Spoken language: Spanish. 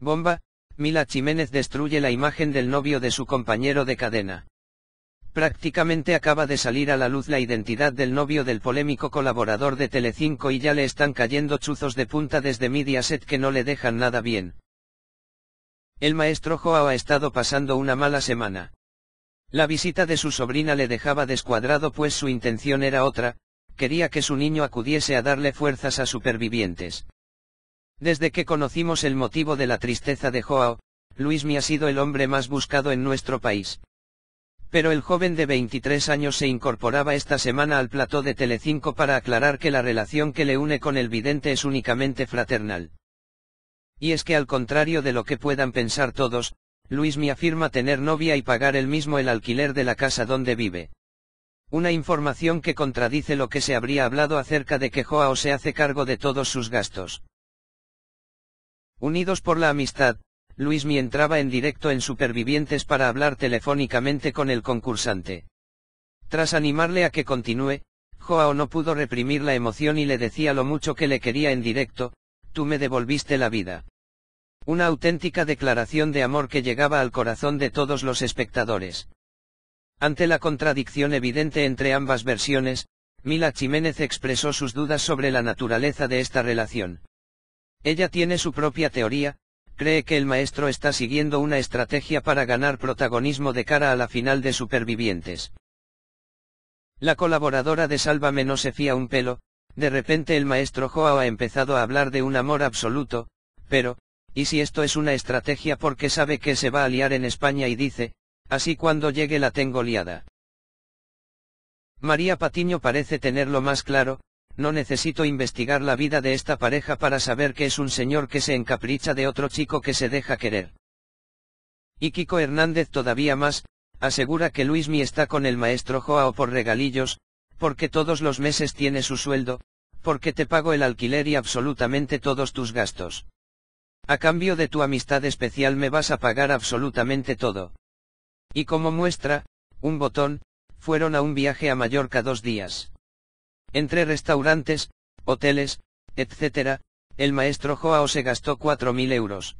Bomba, Mila Jiménez destruye la imagen del novio de su compañero de cadena. Prácticamente acaba de salir a la luz la identidad del novio del polémico colaborador de Telecinco y ya le están cayendo chuzos de punta desde Mediaset que no le dejan nada bien. El maestro Joao ha estado pasando una mala semana. La visita de su sobrina le dejaba descuadrado pues su intención era otra, quería que su niño acudiese a darle fuerzas a supervivientes. Desde que conocimos el motivo de la tristeza de Joao, Luis mi ha sido el hombre más buscado en nuestro país. Pero el joven de 23 años se incorporaba esta semana al plató de Telecinco para aclarar que la relación que le une con el vidente es únicamente fraternal. Y es que al contrario de lo que puedan pensar todos, Luis mi afirma tener novia y pagar él mismo el alquiler de la casa donde vive. Una información que contradice lo que se habría hablado acerca de que Joao se hace cargo de todos sus gastos. Unidos por la amistad, Luis Luismi entraba en directo en Supervivientes para hablar telefónicamente con el concursante. Tras animarle a que continúe, Joao no pudo reprimir la emoción y le decía lo mucho que le quería en directo, tú me devolviste la vida. Una auténtica declaración de amor que llegaba al corazón de todos los espectadores. Ante la contradicción evidente entre ambas versiones, Mila Jiménez expresó sus dudas sobre la naturaleza de esta relación. Ella tiene su propia teoría, cree que el maestro está siguiendo una estrategia para ganar protagonismo de cara a la final de Supervivientes. La colaboradora de Sálvame no se fía un pelo, de repente el maestro Joao ha empezado a hablar de un amor absoluto, pero, ¿y si esto es una estrategia porque sabe que se va a liar en España y dice, así cuando llegue la tengo liada? María Patiño parece tenerlo más claro, no necesito investigar la vida de esta pareja para saber que es un señor que se encapricha de otro chico que se deja querer. Y Kiko Hernández todavía más, asegura que Luismi está con el maestro Joao por regalillos, porque todos los meses tiene su sueldo, porque te pago el alquiler y absolutamente todos tus gastos. A cambio de tu amistad especial me vas a pagar absolutamente todo. Y como muestra, un botón, fueron a un viaje a Mallorca dos días. Entre restaurantes, hoteles, etc., el maestro Joao se gastó 4.000 euros.